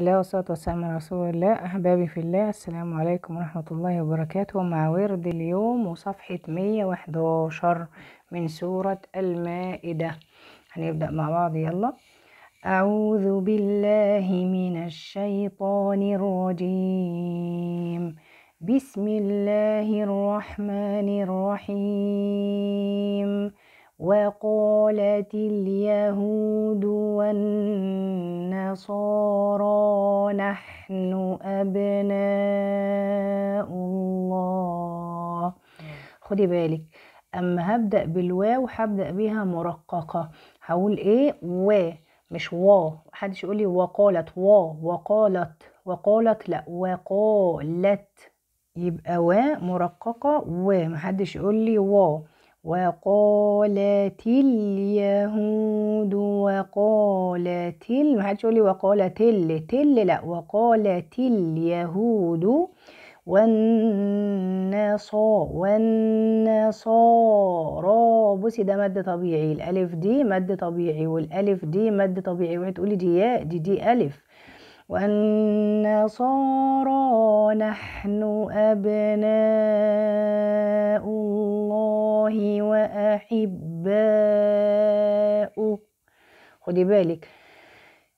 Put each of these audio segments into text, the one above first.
الله والصلاة والسلام على رسول الله أحبابي في الله السلام عليكم ورحمة الله وبركاته مع ورد اليوم وصفحة 111 من سورة المائدة هنبدأ مع بعض يلا أعوذ بالله من الشيطان الرجيم بسم الله الرحمن الرحيم وقالت اليهود والنصارى النصارى نحن أبناء الله خدي بالك أما هبدأ بالواو هبدأ بيها مرققة هقول إيه و مش وا محدش يقول لي وقالت وا وقالت وقالت لا وقالت يبقى وا مرققة و محدش يقول لي وا وقالت اليهود وقالت ال... محدش يقول لي وقالت ال تل لا وقالت اليهود والنصا والنصارى بصي ده مد طبيعي الالف دي مد طبيعي والالف دي مد طبيعي وهتقولي دي ياء دي دي الف والنصارى نحن أبناء الله وأحباؤه خدي بالك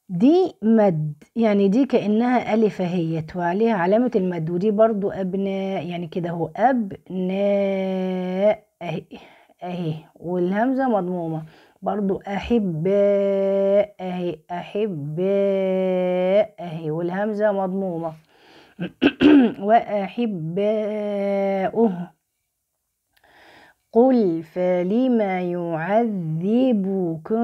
دي مد يعني دي كأنها ألف اهيت وعليها علامة المد ودي برضو أبناء يعني كده هو أبناء أهي أهي والهمزة مضمومة برضو أحباء أهي أحباء أهي والهمزة مضمومة وأحباؤه قل فلم يعذبكم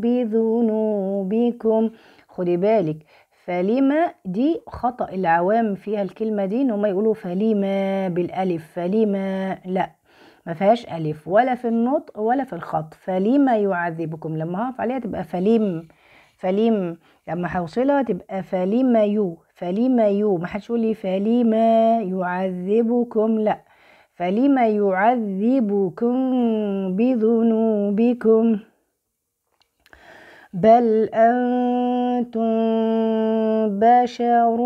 بذنوبكم خدي بالك فلما دي خطأ العوام فيها الكلمة دي ان هم يقولوا فلما بالالف فلما لا ما فيهاش الف ولا في النطق ولا في الخط فلما يعذبكم لما هقف عليها تبقى فليم فليم لما هوصلها تبقى فليم يو فليم يو ما حدش يقول لي فلما يعذبكم لا فليم يعذبكم بذنوبكم بل أنتم بشر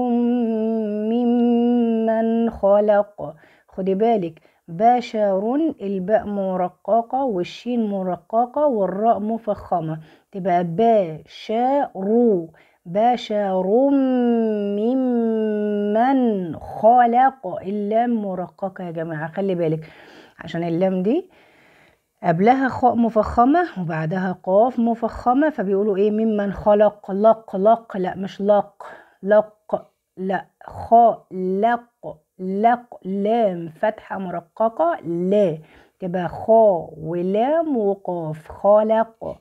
ممن خلق خدي بالك بشر الباء مرققة والشين مرققة والراء مفخمة تبقى باشارو بشر ممن خلق اللام مرققة يا جماعة خلي بالك عشان اللام دي قبلها خاء مفخمة وبعدها قاف مفخمة فبيقولوا ايه ممن خلق لق لق لا مش لق لق لا خلق لق لام فتحة مرققة لا تبقى خا ولام وقاف خالق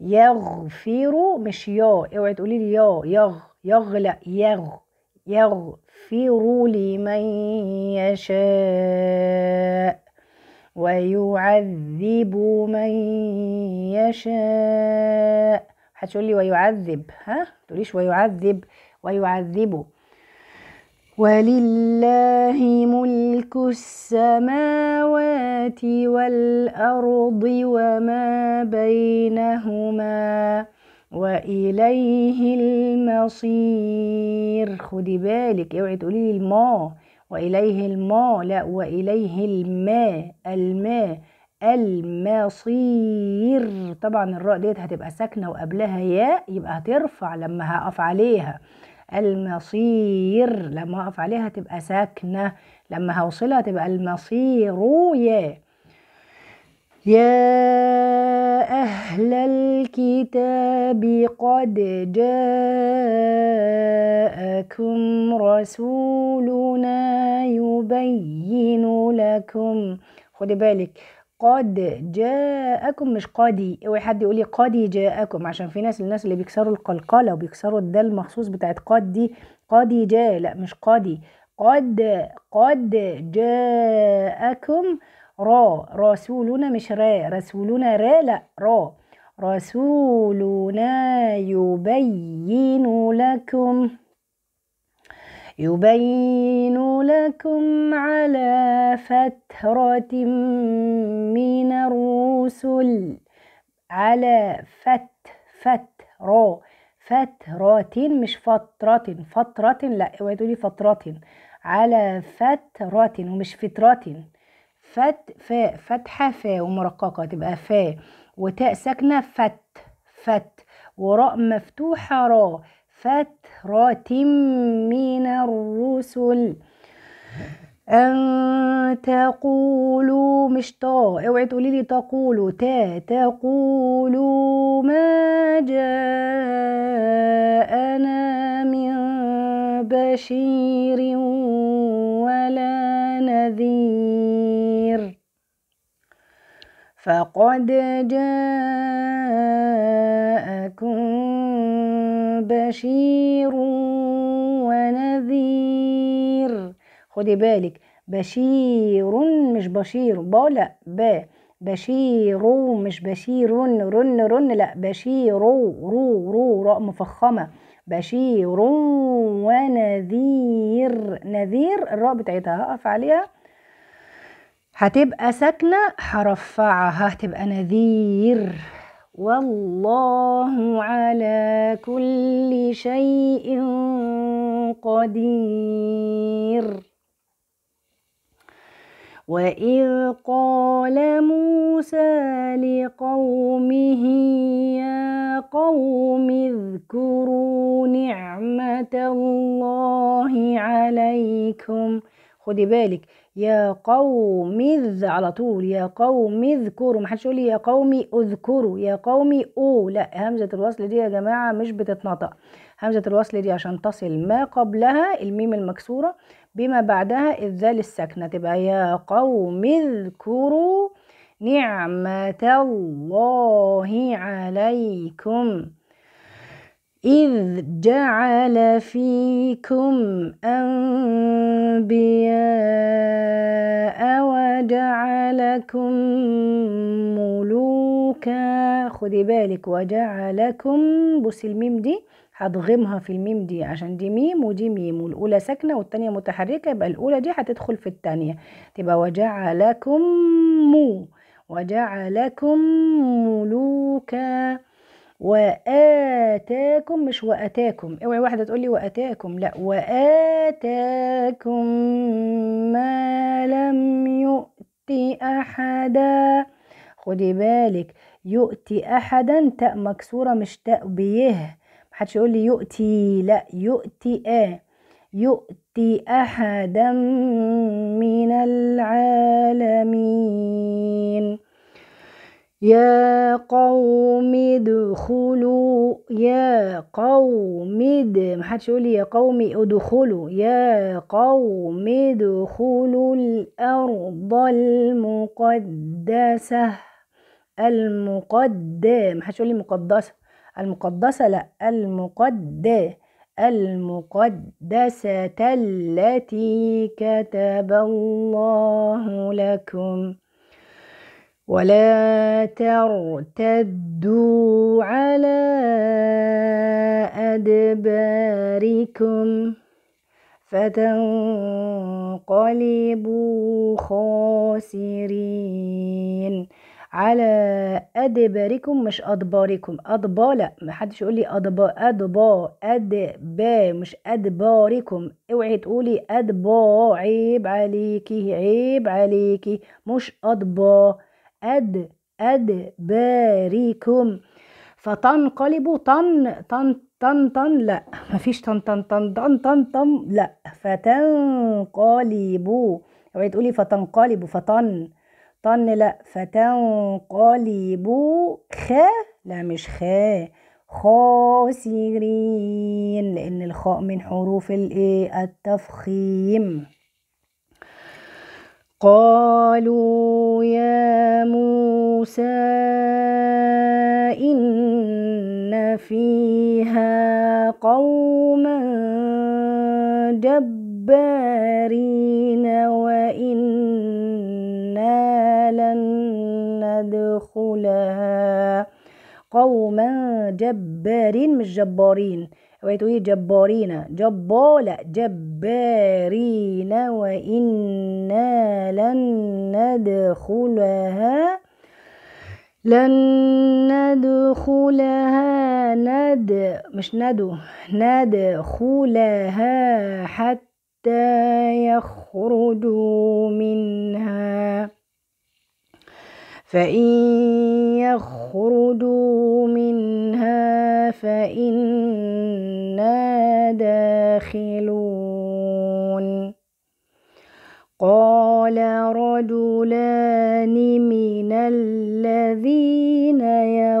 يغفر مش يا اوعي تقولي لي يا يغ يغلق يغ يغفر لمن يشاء ويعذب من يشاء هتقولي ويعذب ها تقوليش ويعذب ويعذبه ولله ملك السماوات والأرض وما بينهما وإليه المصير خدي بالك اوعي تقولي لي الما وإليه الما لا وإليه الما الما المصير طبعا الراء ديت هتبقى ساكنة وقبلها ياء يبقى هترفع لما هقف عليها المصير لما اقف عليها تبقى ساكنة لما هوصلها تبقى المصير يا يا أهل الكتاب قد جاءكم رسولنا يبين لكم خدي بالك قد جاءكم مش قادي اوعي حد يقول لي قادي جاءكم عشان في ناس الناس اللي بيكسروا القلقله وبيكسروا الدال المخصوص بتاعت قد دي قادي جاء لا مش قادي قد قد جاءكم را رسولنا مش را رسولنا را لا را رسولنا يبين لكم يبين لكم على فترة من الرسل على فت فترة فترة مش فترة فترة لا اوعي تقولي فترة على فترة ومش فترة فت فاء فتحة فاء ومرققة تبقى فاء وتاء ساكنة فت فت وراء مفتوحة راء فترة من الرسل أن تقولوا مش طا اوعي تقولي لي تقولوا تا تقولوا ما جاءنا من بشير ولا نذير فقد جاء بشير ونذير خدي بالك بشير مش بشير با لا با بشير مش بشير رن رن لا بشير رو رو راء مفخمه بشير ونذير نذير الراء بتاعتها هقف عليها هتبقى ساكنه هرفعها هتبقى نذير والله على كل شيء قدير واذ قال موسى لقومه يا قوم اذكروا نعمه الله عليكم خذي بالك يا قوم اذ على طول يا قوم اذكروا ما حدش يقول لي يا قومي اذكروا يا قومي او لا همزه الوصل دي يا جماعه مش بتتنطق همزه الوصل دي عشان تصل ما قبلها الميم المكسوره بما بعدها الذال الساكنه تبقى يا قوم اذكروا نعمه الله عليكم إذ جعل فيكم أنبياء وجعلكم ملوكا خذي بالك وجعلكم بصي الميم دي هضغمها في الميم دي عشان دي ميم ودي ميم والأولى ساكنة والتانية متحركة يبقى الأولى دي هتدخل في التانية تبقى وجعلكم مو وجعلكم ملوكا وآتاكم مش وأتاكم اوعي واحدة تقولي وأتاكم لا وآتاكم ما لم يؤت أحدا خدي بالك يؤتي أحدا تاء مكسورة مش تاء بيه محدش يقول لي يؤتي لا يؤتي آه يؤتي أحدا من العالمين يا قوم ادخلوا يا قوم اد محدش يقول يا قوم ادخلوا يا قوم ادخلوا الارض المقدسه المقدسه محدش يقول لي مقدسه المقدسه لا المقدة المقدسه التي كتب الله لكم ولا ترتدوا على أدباركم فتنقلبوا خاسرين على أدباركم مش أدباركم أدبا لا محدش يقول لي أدبا أدبا أدبا مش أدباركم اوعي تقولي أدبا عيب عليكي عيب عليكي مش أدبا أد أدباريكم فتنقلب طن طن طن طن لا مفيش طن طن طن طن طن طن لا فتنقلبوا اوعي تقولي فتنقلبوا فطن طن لا فتنقلبوا خا لا مش خا خاسرين لان الخاء من حروف الايه التفخيم قالوا يا موسى إن فيها قوما جبارين وإنا لن ندخلها قوما جبارين مش جبارين روايته ايه جبارين جبالة جبارين وإنا لن ندخلها لن ندخلها ند مش ندو ندخلها حتى يخرجوا منها فإن يخرجوا منها فإنا داخلون قال رجلان من الذين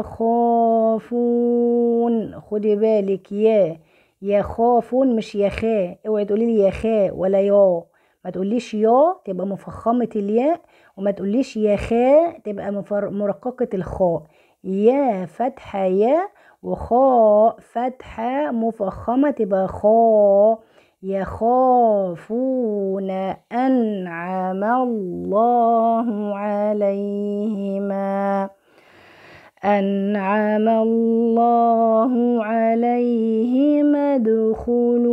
يخافون خدي بالك يا يخافون مش يخاء اوعي تقولي لي يخاء ولا يا ما تقوليش يا تبقى مفخمة الياء وما تقوليش يا خاء تبقى مرققة الخاء يا فتحة يا وخاء فتحة مفخمة تبقى خاء يخافون أنعم الله عليهما أنعم الله عليهما دخول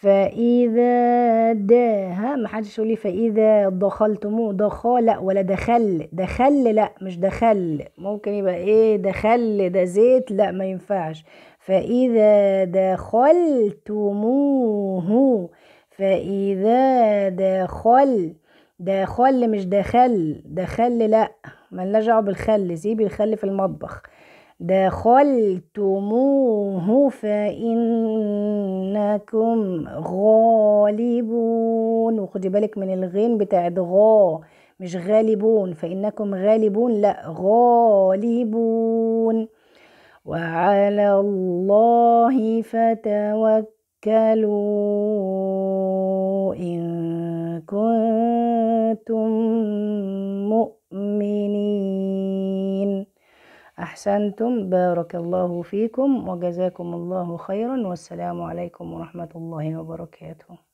فإذا ما محدش يقول لي فإذا دخلتموه دخل لا ولا دخل دخل لا مش دخل ممكن يبقى إيه دخل ده زيت لا ما ينفعش فإذا دخلتموه فإذا دخل دخل مش دخل دخل لا ملناش دعوة بالخل سيبي الخل في المطبخ دخلتموه فإنكم غالبون وخدي بالك من الغين بتاعت غا مش غالبون فإنكم غالبون لا غالبون وعلى الله فتوكلوا إن كنتم مؤمنين أحسنتم بارك الله فيكم وجزاكم الله خيرا والسلام عليكم ورحمة الله وبركاته